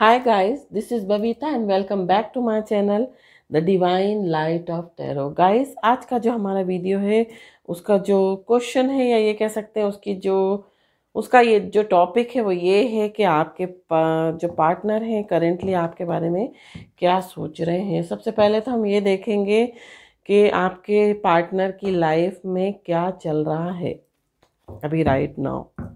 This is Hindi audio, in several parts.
Hi guys, this is Babita and welcome back to my channel The Divine Light of Tarot. Guys, आज का जो हमारा वीडियो है उसका जो क्वेश्चन है या ये कह सकते हैं उसकी जो उसका ये जो टॉपिक है वो ये है कि आपके पा, जो पार्टनर हैं करेंटली आपके बारे में क्या सोच रहे हैं सबसे पहले तो हम ये देखेंगे कि आपके पार्टनर की लाइफ में क्या चल रहा है अभी राइट नाउ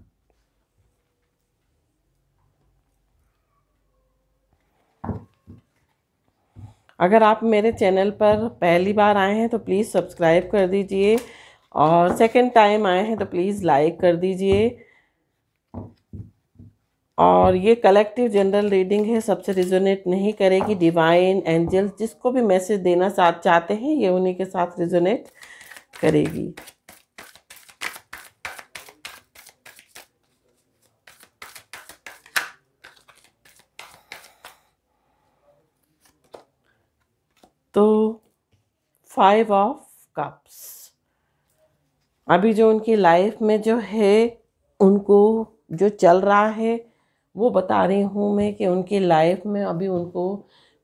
अगर आप मेरे चैनल पर पहली बार आए हैं तो प्लीज़ सब्सक्राइब कर दीजिए और सेकंड टाइम आए हैं तो प्लीज़ लाइक कर दीजिए और ये कलेक्टिव जनरल रीडिंग है सबसे रिजोनेट नहीं करेगी डिवाइन एंजल्स जिसको भी मैसेज देना साथ चाहते हैं ये उन्हीं के साथ रिजोनेट करेगी फाइव ऑफ कप्स अभी जो उनकी लाइफ में जो है उनको जो चल रहा है वो बता रही हूँ मैं कि उनकी लाइफ में अभी उनको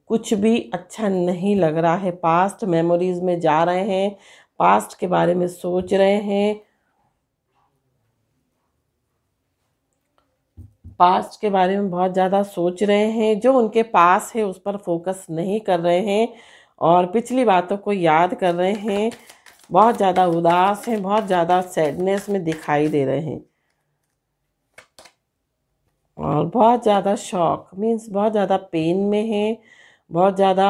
कुछ भी अच्छा नहीं लग रहा है पास्ट मेमोरीज में जा रहे हैं पास्ट के बारे में सोच रहे हैं पास्ट के बारे में बहुत ज़्यादा सोच रहे हैं जो उनके पास है उस पर फोकस नहीं कर रहे हैं और पिछली बातों को याद कर रहे हैं बहुत ज़्यादा उदास हैं बहुत ज़्यादा सैडनेस में दिखाई दे रहे हैं और बहुत ज़्यादा शौक मीन्स बहुत ज़्यादा पेन में हैं बहुत ज़्यादा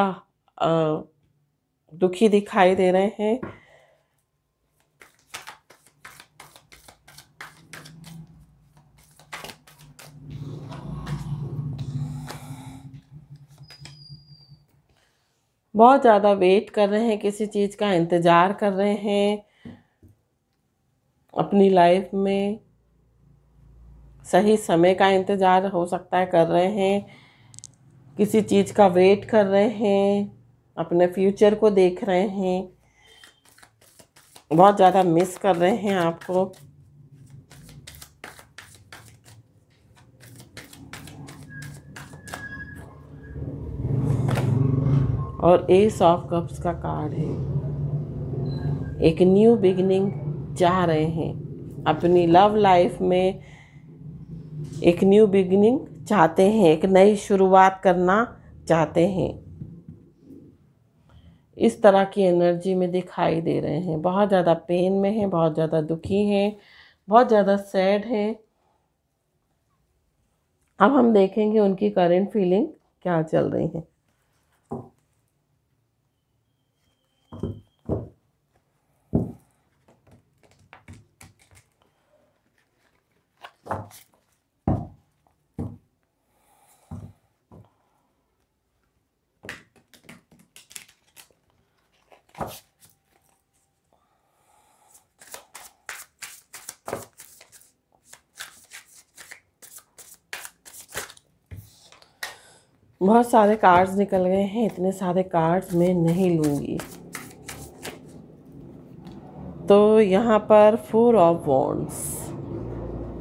दुखी दिखाई दे रहे हैं बहुत ज़्यादा वेट कर रहे हैं किसी चीज़ का इंतज़ार कर रहे हैं अपनी लाइफ में सही समय का इंतज़ार हो सकता है कर रहे हैं किसी चीज़ का वेट कर रहे हैं अपने फ्यूचर को देख रहे हैं बहुत ज़्यादा मिस कर रहे हैं आपको और एस ऑफ कप्स का कार्ड है एक न्यू बिगनिंग चाह रहे हैं अपनी लव लाइफ में एक न्यू बिगनिंग चाहते हैं एक नई शुरुआत करना चाहते हैं इस तरह की एनर्जी में दिखाई दे रहे हैं बहुत ज़्यादा पेन में हैं बहुत ज़्यादा दुखी हैं बहुत ज़्यादा सैड हैं अब हम देखेंगे उनकी करेंट फीलिंग क्या चल रही है बहुत सारे कार्ड्स निकल गए हैं इतने सारे कार्ड्स मैं नहीं लूँगी तो यहाँ पर फोर ऑफ वॉन्ड्स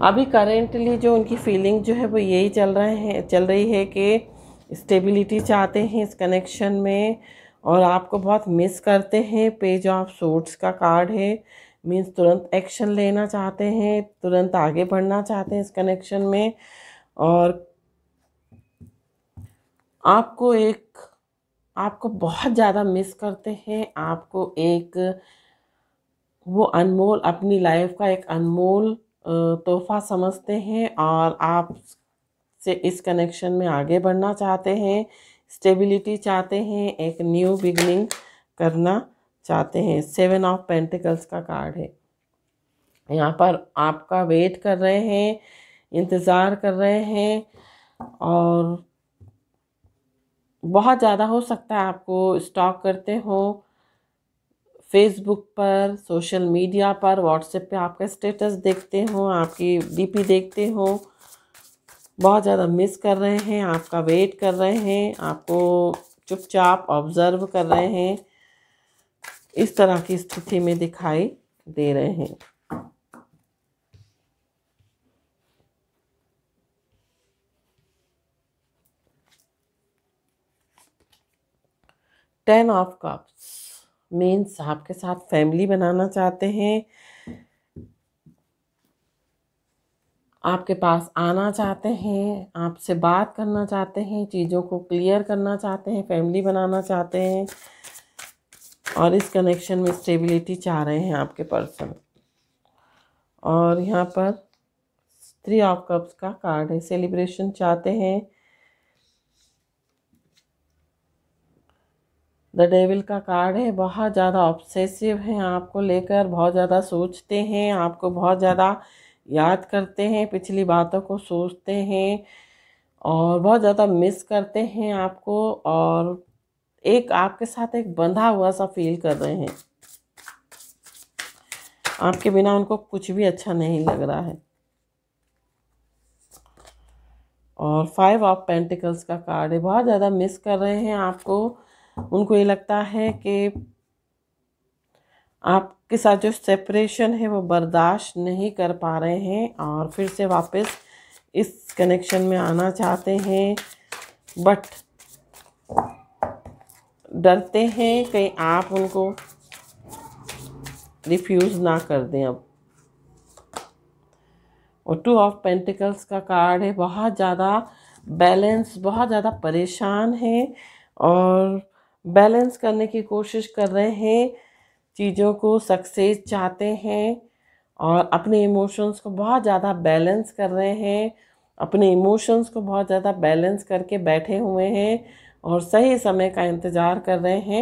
अभी करेंटली जो उनकी फीलिंग जो है वो यही चल रहे हैं चल रही है कि स्टेबिलिटी चाहते हैं इस कनेक्शन में और आपको बहुत मिस करते हैं पेज ऑफ सोट्स का कार्ड है मीन्स तुरंत एक्शन लेना चाहते हैं तुरंत आगे बढ़ना चाहते हैं इस कनेक्शन में और आपको एक आपको बहुत ज़्यादा मिस करते हैं आपको एक वो अनमोल अपनी लाइफ का एक अनमोल तोहफा समझते हैं और आप से इस कनेक्शन में आगे बढ़ना चाहते हैं स्टेबिलिटी चाहते हैं एक न्यू बिगनिंग करना चाहते हैं सेवन ऑफ पेंटिकल्स का कार्ड है यहाँ पर आपका वेट कर रहे हैं इंतज़ार कर रहे हैं और बहुत ज़्यादा हो सकता है आपको स्टॉक करते हो फेसबुक पर सोशल मीडिया पर व्हाट्सएप पे आपका स्टेटस देखते हो आपकी डीपी देखते हो बहुत ज़्यादा मिस कर रहे हैं आपका वेट कर रहे हैं आपको चुपचाप ऑब्ज़र्व कर रहे हैं इस तरह की स्थिति में दिखाई दे रहे हैं टेन ऑफ कप्स मीन्स आपके साथ फैमिली बनाना चाहते हैं आपके पास आना चाहते हैं आपसे बात करना चाहते हैं चीज़ों को क्लियर करना चाहते हैं फैमिली बनाना चाहते हैं और इस कनेक्शन में स्टेबिलिटी चाह रहे हैं आपके पर्सन और यहाँ पर थ्री ऑफ कप्स का कार्ड है सेलिब्रेशन चाहते हैं द डेविल का कार्ड है बहुत ज़्यादा ऑब्सेसिव हैं आपको लेकर बहुत ज़्यादा सोचते हैं आपको बहुत ज़्यादा याद करते हैं पिछली बातों को सोचते हैं और बहुत ज़्यादा मिस करते हैं आपको और एक आपके साथ एक बंधा हुआ सा फील कर रहे हैं आपके बिना उनको कुछ भी अच्छा नहीं लग रहा है और फाइव ऑफ पेंटिकल्स का कार्ड है बहुत ज़्यादा मिस कर रहे हैं आपको उनको ये लगता है कि आपके साथ जो सेपरेशन है वो बर्दाश्त नहीं कर पा रहे हैं और फिर से वापस इस कनेक्शन में आना चाहते हैं बट डरते हैं कहीं आप उनको रिफ्यूज़ ना कर दें अब और टू ऑफ पेंटिकल्स का कार्ड है बहुत ज़्यादा बैलेंस बहुत ज़्यादा परेशान है और बैलेंस करने की कोशिश कर रहे हैं चीज़ों को सक्सेस चाहते हैं और अपने इमोशंस को बहुत ज़्यादा बैलेंस कर रहे हैं अपने इमोशंस को बहुत ज़्यादा बैलेंस करके बैठे हुए हैं और सही समय का इंतज़ार कर रहे हैं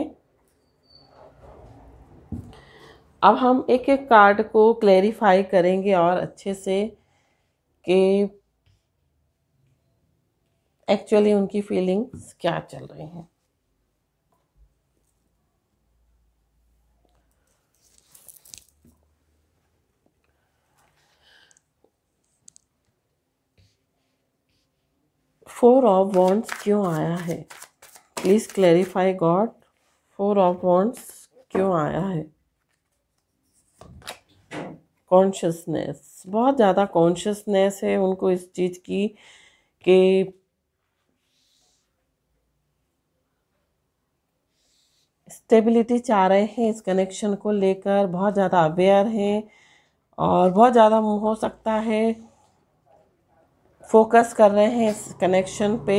अब हम एक एक कार्ड को क्लेरिफाई करेंगे और अच्छे से कि एक्चुअली उनकी फीलिंग्स क्या चल रही हैं फोर ऑफ वॉन्ट्स क्यों आया है please clarify God four of wands क्यों आया है कॉन्शियसनेस बहुत ज़्यादा कॉन्शियसनेस है उनको इस चीज़ की कि स्टेबिलिटी चाह रहे हैं इस कनेक्शन को लेकर बहुत ज़्यादा अवेयर हैं और बहुत ज़्यादा हो सकता है फोकस कर रहे हैं इस कनेक्शन पे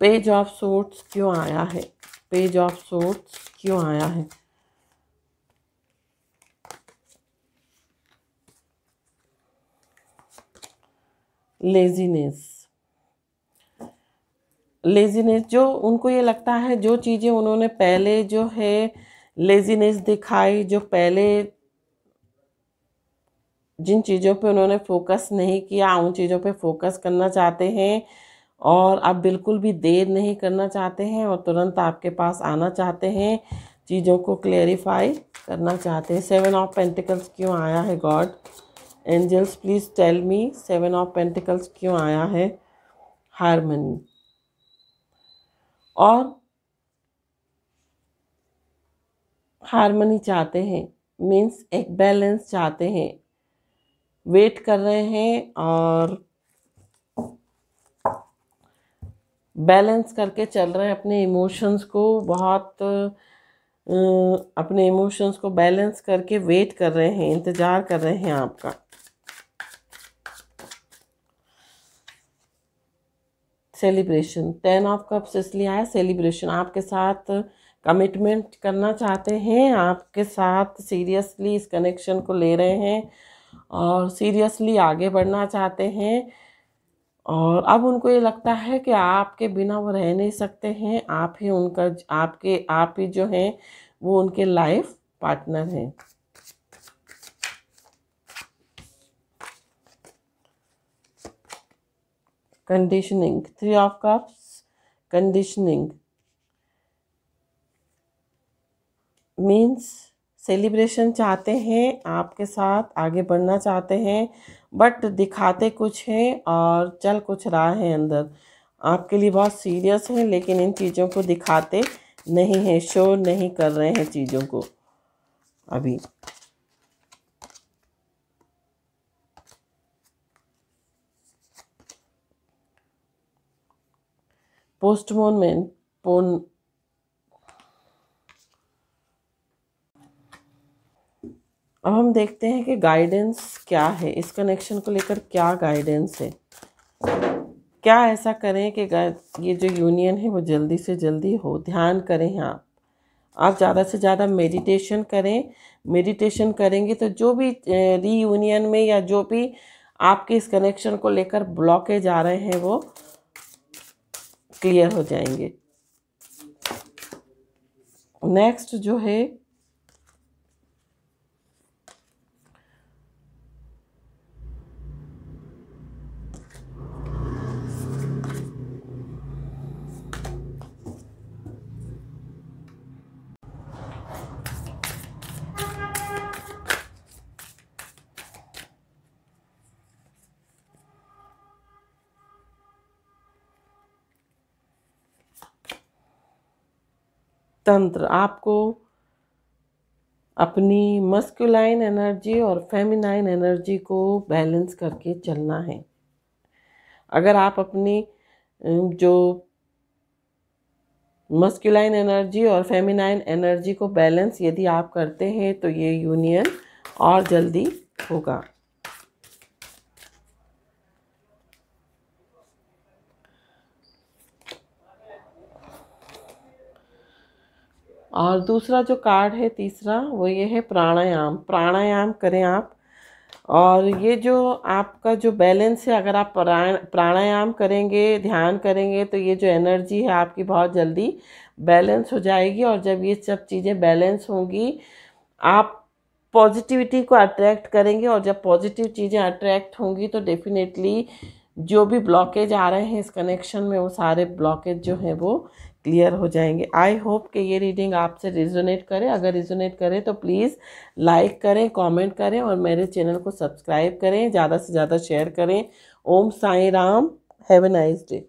पेज ऑफ सोर्ट्स क्यों आया है पेज ऑफ सोर्ट्स क्यों आया है लेजीनेस लेजीनेस जो उनको ये लगता है जो चीज़ें उन्होंने पहले जो है लेजीनेस दिखाई जो पहले जिन चीज़ों पे उन्होंने फोकस नहीं किया उन चीज़ों पे फोकस करना चाहते हैं और आप बिल्कुल भी देर नहीं करना चाहते हैं और तुरंत आपके पास आना चाहते हैं चीज़ों को क्लेरिफाई करना चाहते हैं सेवन ऑफ पेंटिकल्स क्यों आया है God angels please tell me seven of pentacles क्यों आया है हारमनी और हारमनी चाहते हैं मीन्स एक बैलेंस चाहते हैं वेट कर रहे हैं और बैलेंस करके चल रहे हैं अपने इमोशंस को बहुत अपने इमोशंस को बैलेंस करके वेट कर रहे हैं इंतज़ार कर रहे हैं आपका सेलिब्रेशन टेन ऑफ कप्स इसलिए आया सेलिब्रेशन आपके साथ कमिटमेंट करना चाहते हैं आपके साथ सीरियसली इस कनेक्शन को ले रहे हैं और सीरियसली आगे बढ़ना चाहते हैं और अब उनको ये लगता है कि आपके बिना वो रह नहीं सकते हैं आप ही उनका आपके आप ही जो हैं वो उनके लाइफ पार्टनर हैं conditioning three of cups conditioning means celebration चाहते हैं आपके साथ आगे बढ़ना चाहते हैं बट दिखाते कुछ हैं और चल कुछ रहा है अंदर आपके लिए बहुत सीरियस हैं लेकिन इन चीज़ों को दिखाते नहीं हैं शो नहीं कर रहे हैं चीज़ों को अभी पोस्टमोनमेंट पोन अब हम देखते हैं कि गाइडेंस क्या है इस कनेक्शन को लेकर क्या गाइडेंस है क्या ऐसा करें कि ये जो यूनियन है वो जल्दी से जल्दी हो ध्यान करें आप आप ज़्यादा से ज़्यादा मेडिटेशन करें मेडिटेशन करेंगे तो जो भी री यूनियन में या जो भी आपके इस कनेक्शन को लेकर ब्लॉकेज आ रहे हैं वो क्लियर हो जाएंगे नेक्स्ट जो है तंत्र आपको अपनी मस्कुलाइन एनर्जी और फेमिनाइन एनर्जी को बैलेंस करके चलना है अगर आप अपनी जो मस्कुलाइन एनर्जी और फेमिनाइन एनर्जी को बैलेंस यदि आप करते हैं तो ये यूनियन और जल्दी होगा और दूसरा जो कार्ड है तीसरा वो ये है प्राणायाम प्राणायाम करें आप और ये जो आपका जो बैलेंस है अगर आप प्राण प्राणायाम करेंगे ध्यान करेंगे तो ये जो एनर्जी है आपकी बहुत जल्दी बैलेंस हो जाएगी और जब ये सब चीज़ें बैलेंस होंगी आप पॉजिटिविटी को अट्रैक्ट करेंगे और जब पॉजिटिव चीज़ें अट्रैक्ट होंगी तो डेफिनेटली जो भी ब्लॉकेज आ रहे हैं इस कनेक्शन में वो सारे ब्लॉकेज जो हैं वो क्लियर हो जाएंगे आई होप कि ये रीडिंग आपसे रिजोनेट करे अगर रिजोनेट करे तो प्लीज़ लाइक करें कमेंट करें और मेरे चैनल को सब्सक्राइब करें ज़्यादा से ज़्यादा शेयर करें Om Sai Ram have a nice day